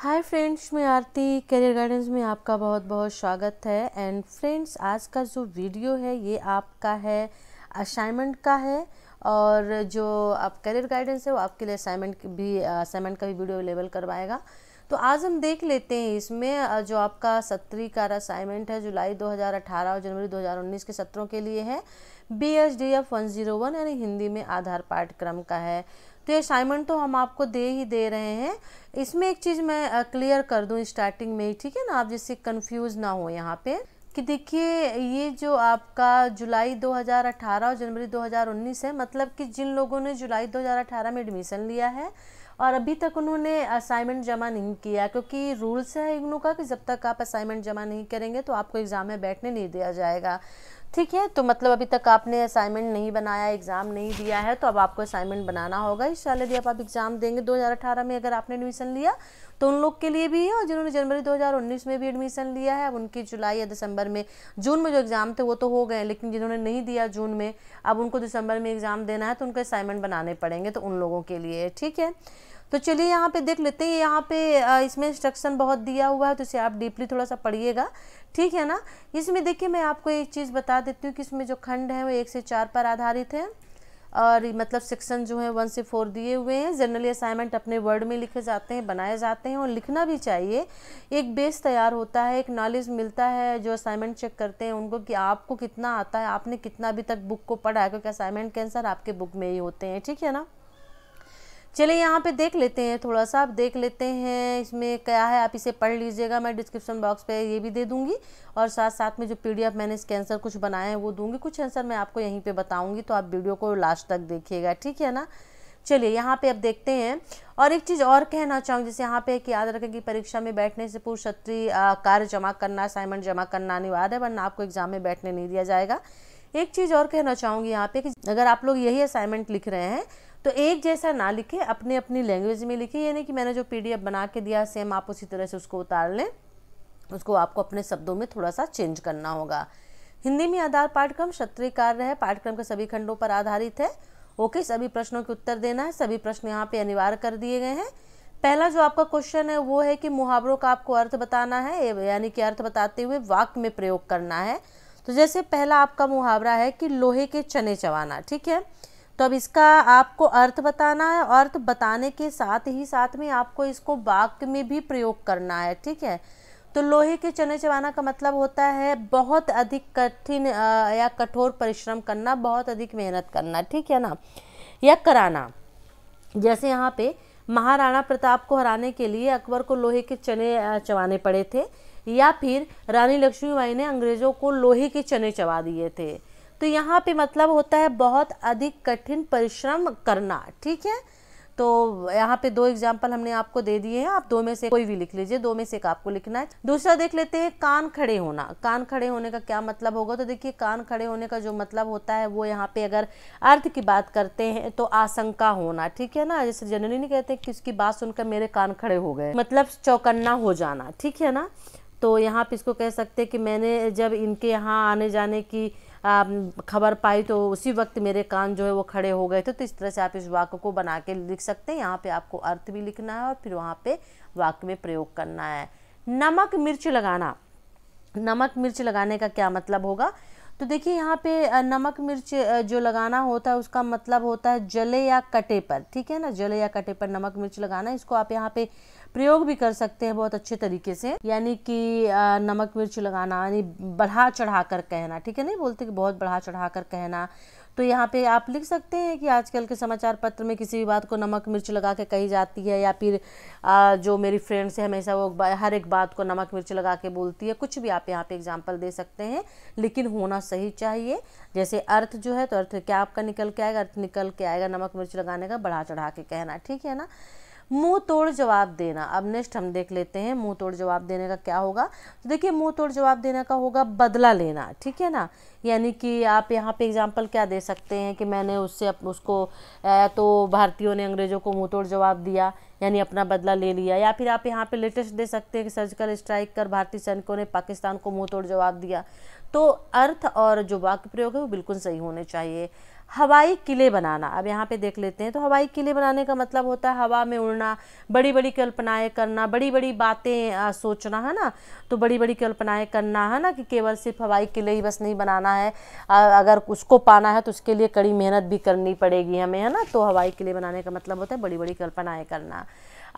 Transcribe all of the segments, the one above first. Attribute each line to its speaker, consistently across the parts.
Speaker 1: hi friends मैं आरती career guidance में आपका बहुत बहुत स्वागत है एंड फ्रेंड्स आज का जो वीडियो है ये आपका है असाइनमेंट का है और जो आप करियर गाइडेंस है वो आपके लिए असाइनमेंट भी असाइनमेंट का भी वीडियो अवेलेबल करवाएगा तो आज हम देख लेते हैं इसमें जो आपका सत्री का असाइनमेंट है जुलाई 2018 और जनवरी 2019 के सत्रों के लिए है B H D F one zero one यानी हिंदी में आधार पाठ्यक्रम का है तो ये असाइनमेंट तो हम आपको दे ही दे रहे हैं इसमें एक चीज़ मैं क्लियर कर दूँ स्टार्टिंग में ही ठीक है ना आप जिससे कन्फ्यूज़ ना हो यहाँ पर कि देखिए ये जो आपका जुलाई 2018 और जनवरी 2019 है मतलब कि जिन लोगों ने जुलाई 2018 में एडमिशन लिया है और अभी तक उन्होंने असाइनमेंट जमा नहीं किया क्योंकि रूल्स है इग्नू का कि जब तक आप असाइनमेंट जमा नहीं करेंगे तो आपको एग्ज़ाम में बैठने नहीं दिया जाएगा ठीक है तो मतलब अभी तक आपने असाइनमेंट नहीं बनाया एग्ज़ाम नहीं दिया है तो अब आपको असाइनमेंट बनाना होगा साल यदि आप एग्ज़ाम देंगे 2018 में अगर आपने एडमिशन लिया तो उन लोग के लिए भी है और जिन्होंने जनवरी 2019 में भी एडमिशन लिया है अब उनकी जुलाई या दिसंबर में जून में जो एग्ज़ाम थे वो तो हो गए लेकिन जिन्होंने नहीं दिया जून में अब उनको दिसंबर में एग्ज़ाम देना है तो उनको असाइनमेंट बनाने पड़ेंगे तो उन लोगों के लिए ठीक है तो चलिए यहाँ पे देख लेते हैं यहाँ पे इसमें इंस्ट्रक्शन बहुत दिया हुआ है तो इसे आप डीपली थोड़ा सा पढ़िएगा ठीक है ना इसमें देखिए मैं आपको एक चीज़ बता देती हूँ कि इसमें जो खंड है वो एक से चार पर आधारित है और मतलब सेक्शन जो है वन से फोर दिए हुए हैं जनरली असाइनमेंट अपने वर्ड में लिखे जाते हैं बनाए जाते हैं और लिखना भी चाहिए एक बेस तैयार होता है एक नॉलेज मिलता है जो असाइनमेंट चेक करते हैं उनको कि आपको कितना आता है आपने कितना अभी तक बुक को पढ़ा है क्योंकि असाइनमेंट के आंसर आपके बुक में ही होते हैं ठीक है ना चलिए यहाँ पे देख लेते हैं थोड़ा सा आप देख लेते हैं इसमें क्या है आप इसे पढ़ लीजिएगा मैं डिस्क्रिप्शन बॉक्स पे ये भी दे दूंगी और साथ साथ में जो पीडीएफ मैंने इसके आंसर कुछ बनाए हैं वो दूँगी कुछ आंसर मैं आपको यहीं पर बताऊँगी तो आप वीडियो को लास्ट तक देखिएगा ठीक है ना चलिए यहाँ पे अब देखते हैं और एक चीज़ और कहना चाहूँ जैसे यहाँ पे कि याद रखें कि परीक्षा में बैठने से पूर्व सत्री कार्य जमा करना असाइनमेंट जमा करना अनिवार्य है वरना आपको एग्जाम में बैठने नहीं दिया जाएगा एक चीज़ और कहना चाहूँगी यहाँ पे कि अगर आप लोग यही असाइनमेंट लिख रहे हैं तो एक जैसा ना लिखे अपने अपनी लैंग्वेज में लिखे यानी कि मैंने जो पीडीएफ बना के दिया सेम आप उसी तरह से उसको उतार लें उसको आपको अपने शब्दों में थोड़ा सा चेंज करना होगा हिंदी में आधार पाठ्यक्रम क्षत्रिय कार्य है पाठ्यक्रम के सभी खंडों पर आधारित है ओके सभी प्रश्नों के उत्तर देना है सभी प्रश्न यहाँ पे अनिवार्य कर दिए गए हैं पहला जो आपका क्वेश्चन है वो है कि मुहावरों का आपको अर्थ बताना है यानी कि अर्थ बताते हुए वाक्य में प्रयोग करना है तो जैसे पहला आपका मुहावरा है कि लोहे के चने चबाना ठीक है तो अब इसका आपको अर्थ बताना है अर्थ बताने के साथ ही साथ में आपको इसको वाक्य में भी प्रयोग करना है ठीक है तो लोहे के चने चबाना का मतलब होता है बहुत अधिक कठिन या कठोर परिश्रम करना बहुत अधिक मेहनत करना ठीक है ना या कराना जैसे यहाँ पे महाराणा प्रताप को हराने के लिए अकबर को लोहे के चने चबाने पड़े थे या फिर रानी लक्ष्मीबाई ने अंग्रेज़ों को लोहे के चने चबा दिए थे तो यहाँ पे मतलब होता है बहुत अधिक कठिन परिश्रम करना ठीक है तो यहाँ पे दो एग्जाम्पल हमने आपको दे दिए हैं आप दो में से कोई भी लिख लीजिए दो में से एक आपको लिखना है दूसरा देख लेते हैं कान खड़े होना कान खड़े होने का क्या मतलब होगा तो देखिए कान खड़े होने का जो मतलब होता है वो यहाँ पे अगर अर्थ की बात करते हैं तो आशंका होना ठीक है ना जैसे जनरली नहीं कहते कि उसकी बात सुनकर मेरे कान खड़े हो गए मतलब चौकन्ना हो जाना ठीक है ना तो यहाँ पे इसको कह सकते हैं कि मैंने जब इनके यहाँ आने जाने की खबर पाई तो उसी वक्त मेरे कान जो है वो खड़े हो गए थे तो इस तरह से आप इस वाक्य को बना के लिख सकते हैं यहाँ पे आपको अर्थ भी लिखना है और फिर वहाँ पे वाक्य में प्रयोग करना है नमक मिर्च लगाना नमक मिर्च लगाने का क्या मतलब होगा तो देखिए यहाँ पे नमक मिर्च जो लगाना होता है उसका मतलब होता है जले या कटे पर ठीक है ना जले या कटे पर नमक मिर्च लगाना इसको आप यहाँ पे प्रयोग भी कर सकते हैं बहुत अच्छे तरीके से यानी कि नमक मिर्च लगाना यानी बढ़ा चढ़ा कर कहना ठीक है नहीं बोलते कि बहुत बढ़ा चढ़ा कर कहना तो यहाँ पे आप लिख सकते हैं कि आजकल के समाचार पत्र में किसी भी बात को नमक मिर्च लगा के कही जाती है या फिर आ, जो मेरी फ्रेंड्स है हमेशा वो हर एक बात को नमक मिर्च लगा के बोलती है कुछ भी आप यहाँ पे एग्जाम्पल दे सकते हैं लेकिन होना सही चाहिए जैसे अर्थ जो है तो अर्थ क्या आपका निकल के आएगा अर्थ निकल के आएगा नमक मिर्च लगाने का बढ़ा चढ़ा के कहना ठीक है ना मुंह तोड़ जवाब देना अब नेक्स्ट हम देख लेते हैं मुंह तोड़ जवाब देने का क्या होगा तो देखिए मुंह तोड़ जवाब देने का होगा बदला लेना ठीक है ना यानी कि आप यहाँ पे एग्जांपल क्या दे सकते हैं कि मैंने उससे उसको तो भारतीयों ने अंग्रेज़ों को मुंह तोड़ जवाब दिया यानी अपना बदला ले लिया या फिर आप यहाँ पे लेटेस्ट दे सकते हैं कि सर्जिकल स्ट्राइक कर भारतीय सैनिकों ने पाकिस्तान को मुंह तोड़ जवाब दिया तो अर्थ और जो वाक्य प्रयोग है वो बिल्कुल सही होने चाहिए हवाई किले बनाना अब यहाँ पे देख लेते हैं तो हवाई किले बनाने का मतलब होता है हवा में उड़ना बड़ी बड़ी कल्पनाएं करना बड़ी बड़ी बातें सोचना है ना तो बड़ी बड़ी कल्पनाएं करना है ना कि केवल सिर्फ हवाई किले ही बस नहीं बनाना है अगर उसको पाना है तो उसके लिए कड़ी मेहनत भी करनी पड़ेगी हमें है ना तो हवाई किले बनाने का मतलब होता है बड़ी बड़ी कल्पनाएँ करना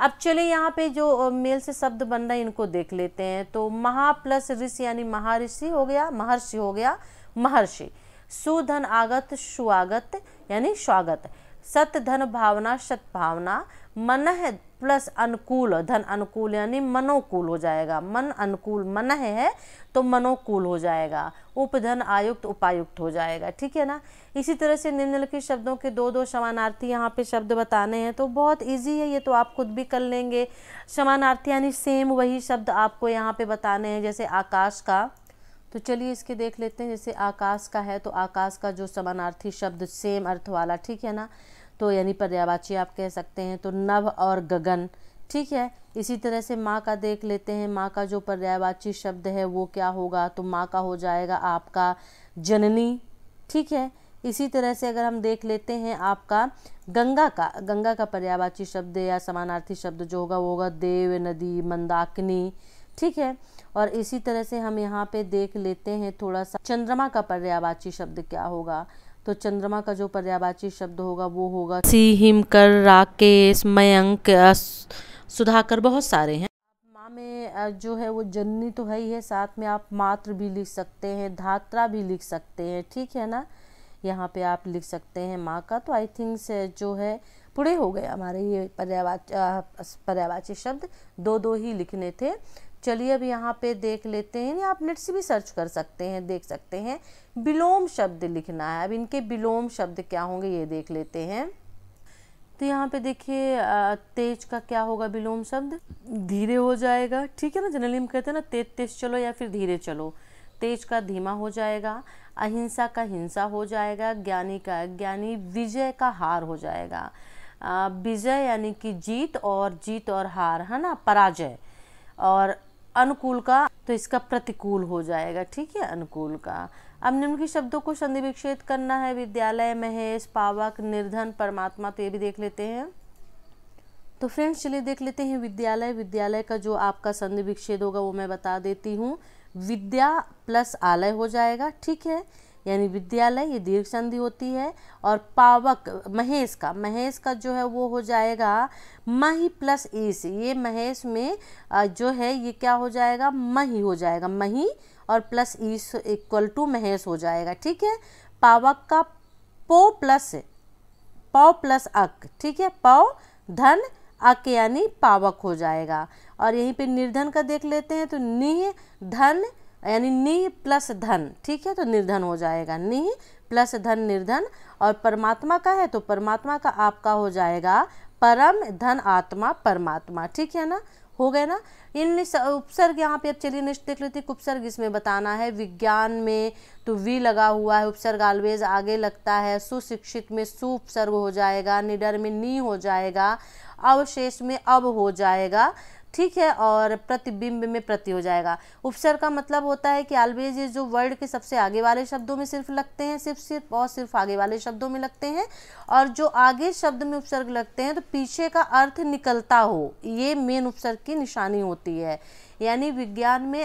Speaker 1: अब चलिए यहाँ पे जो मेल से शब्द बन रहे इनको देख लेते हैं तो महा प्लस ऋषि यानी महाऋषि हो गया महर्षि हो गया महर्षि सुधन आगत सुआगत यानी स्वागत सत धन भावना सत भावना मन प्लस अनुकूल धन अनुकूल यानी मनोकूल हो जाएगा मन अनुकूल मन है तो मनोकूल हो जाएगा उपधन आयुक्त उपायुक्त हो जाएगा ठीक है ना इसी तरह से निम्नलिखित शब्दों के दो दो समानार्थी यहाँ पे शब्द बताने हैं तो बहुत इजी है ये तो आप खुद भी कर लेंगे समानार्थी यानी सेम वही शब्द आपको यहाँ पे बताने हैं जैसे आकाश का तो चलिए इसके देख लेते हैं जैसे आकाश का है तो आकाश का जो समानार्थी शब्द सेम अर्थ वाला ठीक है ना तो यानी पर्यावाची आप कह सकते हैं तो नभ और गगन ठीक है इसी तरह से माँ का देख लेते हैं माँ का जो पर्यायवाची शब्द है वो क्या होगा तो माँ का हो जाएगा आपका जननी ठीक है इसी तरह से अगर हम देख लेते हैं आपका गंगा का गंगा का पर्यायवाची शब्द या समानार्थी शब्द जो होगा वो होगा देव नदी मंदाकिनी ठीक है और इसी तरह से हम यहाँ पे देख लेते हैं थोड़ा सा चंद्रमा का पर्यावाची शब्द क्या होगा तो चंद्रमा का जो पर्यावाची शब्द होगा वो होगा सी हिमकर राकेश मयंक सुधाकर बहुत सारे हैं माँ में जो है वो जननी तो है ही है साथ में आप मात्र भी लिख सकते हैं धात्रा भी लिख सकते हैं ठीक है ना यहाँ पे आप लिख सकते हैं माँ का तो आई थिंक जो है पूरे हो गए हमारे ये पर्यावाच पर्यावाची शब्द दो दो ही लिखने थे चलिए अब यहाँ पे देख लेते हैं आप नेट से भी सर्च कर सकते हैं देख सकते हैं विलोम शब्द लिखना है अब इनके विलोम शब्द क्या होंगे ये देख लेते हैं तो यहाँ पे देखिए तेज का क्या होगा विलोम शब्द धीरे हो जाएगा ठीक है ना जनरली हम कहते हैं ना तेज तेज चलो या फिर धीरे चलो तेज का धीमा हो जाएगा अहिंसा का हिंसा हो जाएगा ज्ञानी का ज्ञानी विजय का हार हो जाएगा विजय यानी कि जीत और जीत और हार है ना पराजय और अनुकूल का तो इसका प्रतिकूल हो जाएगा ठीक है अनुकूल का अब निम्नलिखित शब्दों को संधि विक्षेद करना है विद्यालय महेश पावक निर्धन परमात्मा तो ये भी देख लेते हैं तो फ्रेंड्स चलिए देख लेते हैं विद्यालय विद्यालय का जो आपका संधि विक्षेद होगा वो मैं बता देती हूँ विद्या प्लस आलय हो जाएगा ठीक है यानी विद्यालय ये दीर्घ संधि होती है और पावक महेश का महेश का जो है वो हो जाएगा मही प्लस ईस ये महेश में जो है ये क्या हो जाएगा मही हो जाएगा मही और प्लस ईस इक्वल टू महेश हो जाएगा ठीक है पावक का पो प्लस पौ प्लस अक ठीक है पौ धन अक यानी पावक हो जाएगा और यहीं पे निर्धन का देख लेते हैं तो निह धन यानी नि प्लस धन ठीक है तो निर्धन हो जाएगा नि प्लस धन निर्धन और परमात्मा का है तो परमात्मा का आपका हो जाएगा परम धन आत्मा परमात्मा ठीक है ना हो गए ना इन उपसर्ग यहाँ पे अब चलिए नेक्स्ट देख लेते उपसर्ग इसमें बताना है विज्ञान में तो वी लगा हुआ है उपसर्ग ऑलवेज आगे लगता है सुशिक्षित में सु उपसर्ग हो जाएगा निडर में नी हो जाएगा अवशेष में अब हो जाएगा ठीक है और प्रतिबिंब में प्रति हो जाएगा उपसर्ग का मतलब होता है कि ऑलवेज ये जो वर्ड के सबसे आगे वाले शब्दों में सिर्फ लगते हैं सिर्फ सिर्फ और सिर्फ आगे वाले शब्दों में लगते हैं और जो आगे शब्द में उपसर्ग लगते हैं तो पीछे का अर्थ निकलता हो ये मेन उपसर्ग की निशानी होती है यानी विज्ञान में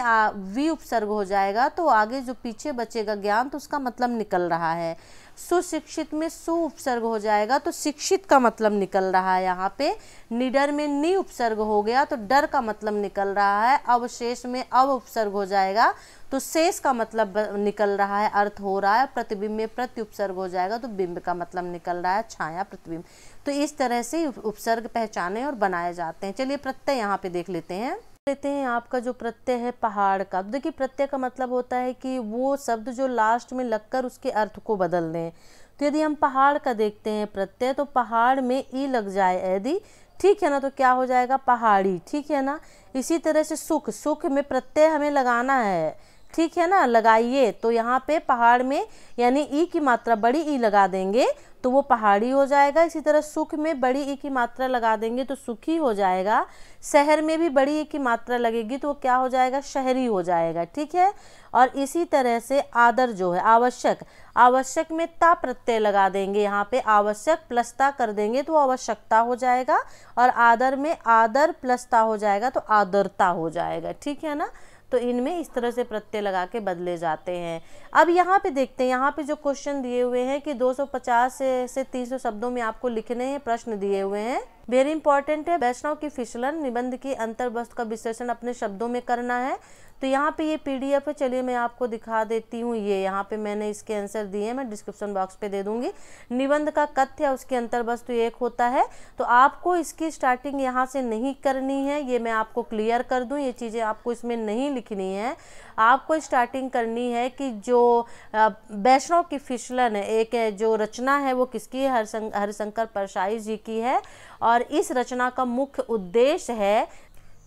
Speaker 1: वी उपसर्ग हो जाएगा तो आगे जो पीछे बचेगा ज्ञान तो उसका मतलब निकल रहा है सुशिक्षित में सु उपसर्ग हो जाएगा तो शिक्षित का मतलब निकल रहा है यहाँ पे निडर में नि उपसर्ग हो गया तो डर का मतलब निकल रहा है अवशेष में अव उपसर्ग हो जाएगा तो शेष का मतलब निकल रहा है अर्थ हो रहा है प्रतिबिंब में प्रति उपसर्ग हो जाएगा तो बिंब का मतलब निकल रहा है छाया प्रतिबिंब तो इस तरह से उपसर्ग पहचाने और बनाए जाते हैं चलिए प्रत्यय यहाँ पे देख लेते हैं लेते हैं आपका जो प्रत्यय है पहाड़ का अब देखिए प्रत्यय का मतलब होता है कि वो शब्द जो लास्ट में लगकर उसके अर्थ को बदल दें तो यदि हम पहाड़ का देखते हैं प्रत्यय तो पहाड़ में ई लग जाए यदि ठीक है ना तो क्या हो जाएगा पहाड़ी ठीक है ना इसी तरह से सुख सुख में प्रत्यय हमें लगाना है ठीक है ना लगाइए तो यहाँ पे पहाड़ में यानी ई की मात्रा बड़ी ई लगा देंगे तो वो पहाड़ी हो जाएगा इसी तरह सुख में बड़ी ई की मात्रा लगा देंगे तो सुखी हो जाएगा शहर में भी बड़ी ई की मात्रा लगेगी तो वो क्या हो जाएगा शहरी हो जाएगा ठीक है और इसी तरह से आदर जो है आवश्यक आवश्यक में ता प्रत्यय लगा देंगे यहाँ पे आवश्यक प्लस ता कर देंगे तो आवश्यकता हो जाएगा और आदर में आदर प्लस ता हो जाएगा तो आदरता हो जाएगा ठीक है ना तो इनमें इस तरह से प्रत्यय लगा के बदले जाते हैं अब यहाँ पे देखते हैं यहाँ पे जो क्वेश्चन दिए हुए हैं कि 250 से से 300 शब्दों में आपको लिखने हैं प्रश्न दिए हुए हैं वेरी इंपॉर्टेंट है वैष्णव की फिसलन निबंध की अंतर्वस्तु का विश्लेषण अपने शब्दों में करना है तो यहाँ पे ये पीडीएफ है चलिए मैं आपको दिखा देती हूँ ये यहाँ पे मैंने इसके आंसर दिए मैं डिस्क्रिप्शन बॉक्स पे दे दूंगी निबंध का तथ्य उसके अंतर्वस्तु तो एक होता है तो आपको इसकी स्टार्टिंग यहाँ से नहीं करनी है ये मैं आपको क्लियर कर दूँ ये चीज़ें आपको इसमें नहीं लिखनी है आपको स्टार्टिंग करनी है कि जो वैष्णव की फिसलन एक जो रचना है वो किसकी है हरसंग हरिशंकर परसाई जी की है और इस रचना का मुख्य उद्देश्य है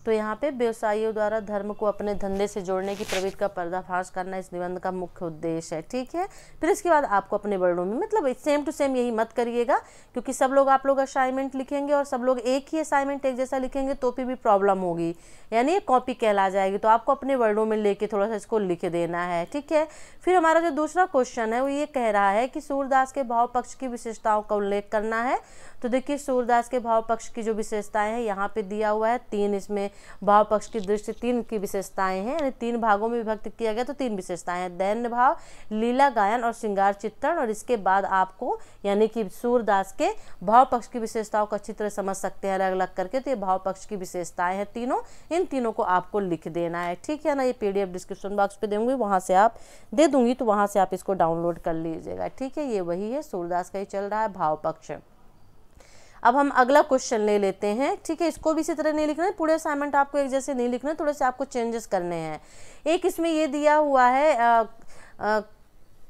Speaker 1: तो यहाँ पे व्यवसायियों द्वारा धर्म को अपने धंधे से जोड़ने की प्रवृत्ति का पर्दाफाश करना इस निबंध का मुख्य उद्देश्य है ठीक है फिर इसके बाद आपको अपने वर्णों में मतलब सेम टू सेम यही मत करिएगा क्योंकि सब लोग आप लोग असाइनमेंट लिखेंगे और सब लोग एक ही असाइनमेंट एक जैसा लिखेंगे तो फिर भी प्रॉब्लम होगी यानी कॉपी कहला जाएगी तो आपको अपने वर्णों में लेके थोड़ा सा इसको लिख देना है ठीक है फिर हमारा जो दूसरा क्वेश्चन है वो ये कह रहा है कि सूरदास के भाव पक्ष की विशेषताओं का उल्लेख करना है तो देखिए सूरदास के भाव पक्ष की जो विशेषताएं हैं यहाँ पे दिया हुआ है तीन इसमें भाव पक्ष की दृष्टि तीन की विशेषताएं हैं यानी तीन भागों में विभक्त किया गया तो तीन विशेषताएं हैं दैन्य भाव लीला गायन और श्रृंगार चित्रण और इसके बाद आपको यानी कि सूरदास के भाव पक्ष की विशेषताओं का चित्र समझ सकते हैं अलग अलग करके तो ये भाव पक्ष की विशेषताएं हैं तीनों इन तीनों को आपको लिख देना है ठीक है ना ये पी डिस्क्रिप्शन बॉक्स पर दूंगी वहाँ से आप दे दूंगी तो वहाँ से आप इसको डाउनलोड कर लीजिएगा ठीक है ये वही है सूरदास का ही चल रहा है भाव पक्ष अब हम अगला क्वेश्चन ले लेते हैं ठीक है इसको भी इसी तरह नहीं लिखना है पूरे असाइनमेंट आपको एक जैसे नहीं लिखना है थोड़े से आपको चेंजेस करने हैं एक इसमें ये दिया हुआ है आ, आ,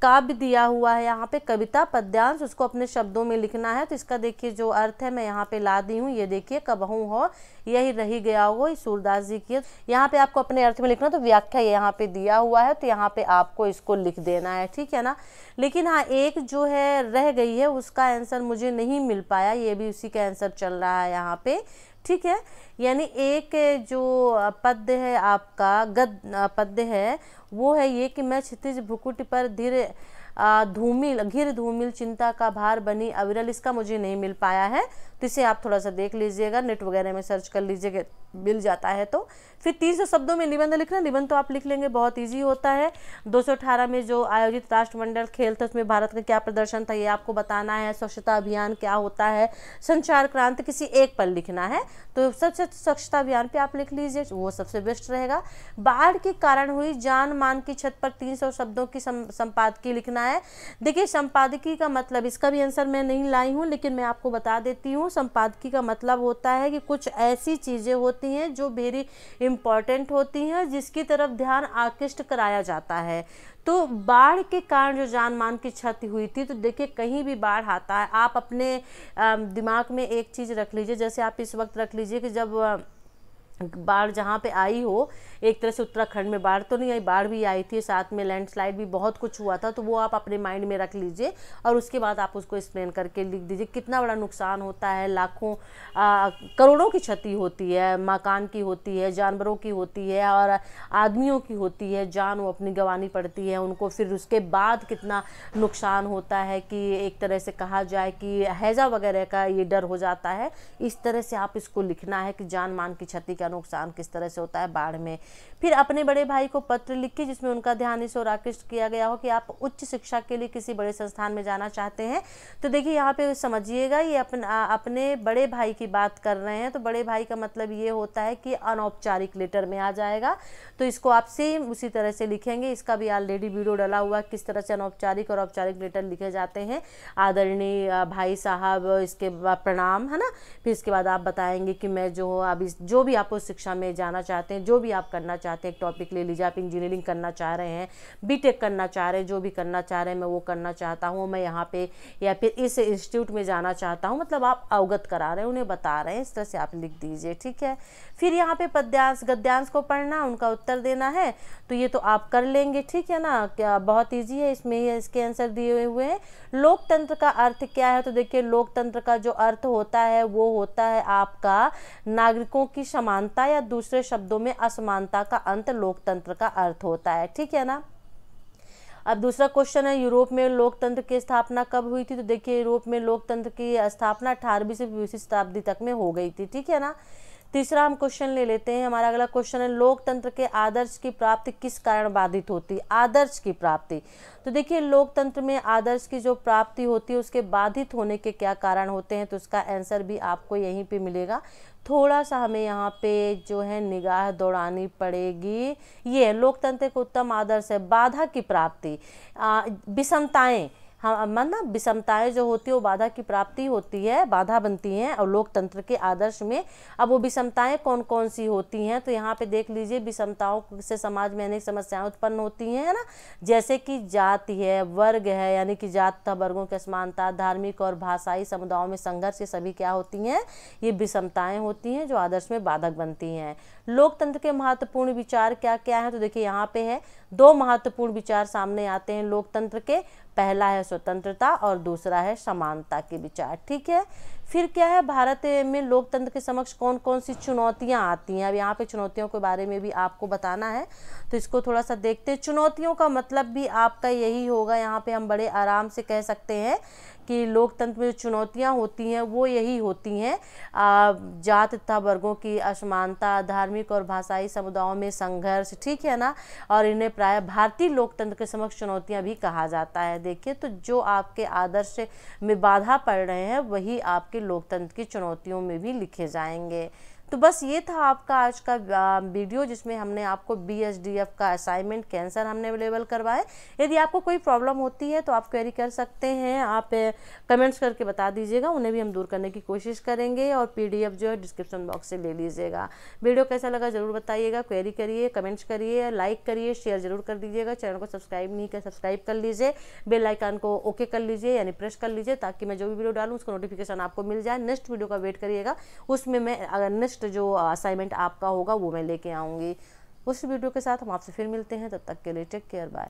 Speaker 1: काव्य दिया हुआ है यहाँ पे कविता पद्यांश उसको अपने शब्दों में लिखना है तो इसका देखिए जो अर्थ है मैं यहाँ पे ला दी हूँ ये देखिए हूँ हो यही रही गया हो सूरदास जी की यहाँ पे आपको अपने अर्थ में लिखना तो व्याख्या यहाँ पे दिया हुआ है तो यहाँ पे आपको इसको लिख देना है ठीक है ना लेकिन हाँ एक जो है रह गई है उसका आंसर मुझे नहीं मिल पाया ये भी उसी का आंसर चल रहा है यहाँ पे ठीक है यानी एक जो पद्य है आपका गद पद्य है वो है ये कि मैं क्षितिज भुकुट पर धीरे धूमिल घिर धूमिल चिंता का भार बनी अविरल इसका मुझे नहीं मिल पाया है तो इसे आप थोड़ा सा देख लीजिएगा नेट वगैरह में सर्च कर लीजिएगा मिल जाता है तो फिर तीन सौ शब्दों में निबंध लिखना निबंध तो आप लिख लेंगे बहुत ईजी होता है दो सौ अठारह में जो आयोजित राष्ट्रमंडल खेल था उसमें भारत का क्या प्रदर्शन था ये आपको बताना है स्वच्छता अभियान क्या होता है संचार क्रांति किसी एक पर लिखना है तो सबसे स्वच्छता अभियान पे आप लिख लीजिए वो सबसे बेस्ट रहेगा बाढ़ के कारण हुई जान मान की छत पर सौ शब्दों की संपादकीय लिखना है देखिए संपादकीय का मतलब इसका भी आंसर मैं नहीं लाई हूँ लेकिन मैं आपको बता देती हूँ हूँ संपादकी का मतलब होता है कि कुछ ऐसी चीज़ें होती हैं जो वेरी इम्पॉर्टेंट होती हैं जिसकी तरफ ध्यान आकृष्ट कराया जाता है तो बाढ़ के कारण जो जान मान की क्षति हुई थी तो देखिए कहीं भी बाढ़ आता है आप अपने दिमाग में एक चीज़ रख लीजिए जैसे आप इस वक्त रख लीजिए कि जब बाढ़ जहाँ पे आई हो एक तरह से उत्तराखंड में बाढ़ तो नहीं आई बाढ़ भी आई थी साथ में लैंडस्लाइड भी बहुत कुछ हुआ था तो वो आप अपने माइंड में रख लीजिए और उसके बाद आप उसको एक्सप्लेन करके लिख दीजिए कितना बड़ा नुकसान होता है लाखों करोड़ों की क्षति होती है मकान की होती है जानवरों की होती है और आदमियों की होती है जान वो अपनी गंवानी पड़ती है उनको फिर उसके बाद कितना नुकसान होता है कि एक तरह से कहा जाए कि हैज़ा वगैरह का ये डर हो जाता है इस तरह से आप इसको लिखना है कि जान मान की क्षति का का नुकसान किस तरह से होता है बाढ़ में फिर अपने बड़े भाई को पत्र लिखे जिसमें उनका ध्यान इस ओर आकृष्ट किया गया हो कि आप उच्च शिक्षा के लिए किसी बड़े संस्थान में जाना चाहते हैं तो देखिए यहाँ पे समझिएगा ये अपन अपने बड़े भाई की बात कर रहे हैं तो बड़े भाई का मतलब ये होता है कि अनौपचारिक लेटर में आ जाएगा तो इसको आप सेम उसी तरह से लिखेंगे इसका भी ऑलरेडी वीडियो डला हुआ किस तरह से अनौपचारिक और औपचारिक लेटर लिखे जाते हैं आदरणीय भाई साहब इसके प्रणाम है ना फिर इसके बाद आप बताएंगे कि मैं जो अभी जो भी आपको शिक्षा में जाना चाहते हैं जो भी आप करना चाहते हैं एक टॉपिक ले लीजिए आप इंजीनियरिंग करना चाह रहे हैं बीटेक करना चाह रहे हैं जो भी करना चाह रहे हैं मैं वो करना चाहता हूँ मैं यहाँ पे या फिर इस इंस्टीट्यूट में जाना चाहता हूँ मतलब आप अवगत करा रहे हैं उन्हें बता रहे हैं इस तरह से आप लिख दीजिए ठीक है फिर यहाँ पे पद्यांश गद्यांश को पढ़ना उनका उत्तर देना है तो ये तो आप कर लेंगे ठीक है ना क्या बहुत ईजी है इसमें इसके आंसर दिए हुए हैं लोकतंत्र का अर्थ क्या है तो देखिए लोकतंत्र का जो अर्थ होता है वो होता है आपका नागरिकों की समान समानता या दूसरे शब्दों में असमानता का अंत लोकतंत्र का अर्थ होता है ठीक है ना अब दूसरा क्वेश्चन है यूरोप में लोकतंत्र की स्थापना कब हुई थी तो देखिए यूरोप में लोकतंत्र की स्थापना अठारहवीं से बीसवीं शताब्दी तक में हो गई थी ठीक है ना तीसरा हम क्वेश्चन ले लेते हैं हमारा अगला क्वेश्चन है लोकतंत्र के आदर्श की प्राप्ति किस कारण बाधित होती आदर्श की प्राप्ति तो देखिए लोकतंत्र में आदर्श की जो प्राप्ति होती है उसके बाधित होने के क्या कारण होते हैं तो उसका आंसर भी आपको यहीं पे मिलेगा थोड़ा सा हमें यहाँ पे जो है निगाह दौड़ानी पड़ेगी ये लोकतंत्र के उत्तम आदर्श है बाधा की प्राप्ति विषमताएँ हम हाँ, ना विषमताएं जो होती है वो बाधा की प्राप्ति होती है बाधा बनती हैं और लोकतंत्र के आदर्श में अब वो विषमताएं कौन कौन सी होती हैं तो यहाँ पे देख लीजिए विषमताओं से समाज में अनेक समस्याएं उत्पन्न होती हैं है ना जैसे कि जाति है वर्ग है यानी कि जात तथा वर्गों की असमानता धार्मिक और भाषाई समुदायों में संघर्ष ये सभी क्या होती हैं ये विषमताएँ होती हैं जो आदर्श में बाधक बनती हैं लोकतंत्र के महत्वपूर्ण विचार क्या क्या है तो देखिए यहाँ पे है दो महत्वपूर्ण विचार सामने आते हैं लोकतंत्र के पहला है स्वतंत्रता और दूसरा है समानता के विचार ठीक है फिर क्या है भारत में लोकतंत्र के समक्ष कौन कौन सी चुनौतियां आती हैं अब यहाँ पे चुनौतियों के बारे में भी आपको बताना है तो इसको थोड़ा सा देखते हैं चुनौतियों का मतलब भी आपका यही होगा यहाँ पे हम बड़े आराम से कह सकते हैं कि लोकतंत्र में जो चुनौतियाँ होती हैं वो यही होती हैं जात तथा वर्गों की असमानता धार्मिक और भाषाई समुदायों में संघर्ष ठीक है ना और इन्हें प्राय भारतीय लोकतंत्र के समक्ष चुनौतियाँ भी कहा जाता है देखिए तो जो आपके आदर्श में बाधा पड़ रहे हैं वही आपके लोकतंत्र की चुनौतियों में भी लिखे जाएंगे तो बस ये था आपका आज का वीडियो जिसमें हमने आपको बी का असाइनमेंट कैंसर हमने अवेलेबल करवाए यदि आपको कोई प्रॉब्लम होती है तो आप क्वेरी कर सकते हैं आप कमेंट्स करके बता दीजिएगा उन्हें भी हम दूर करने की कोशिश करेंगे और पी जो है डिस्क्रिप्शन बॉक्स से ले लीजिएगा वीडियो कैसा लगा ज़रूर बताइएगा क्वेरी करिए कमेंट्स करिए लाइक करिए शेयर ज़रूर कर दीजिएगा चैनल को सब्सक्राइब नहीं कर सब्सक्राइब कर लीजिए बेल आइकन को ओके कर लीजिए यानी प्रेस कर लीजिए ताकि मैं जो भी वीडियो डालूँ उसका नोटिफिकेशन आपको मिल जाए नेक्स्ट वीडियो का वेट करिएगा उसमें मैं अगर नेक्स्ट नेक्स्ट जो असाइनमेंट आपका होगा वो मैं लेके आऊँगी उस वीडियो के साथ हम आपसे फिर मिलते हैं तब तक के लिए टेक केयर बाय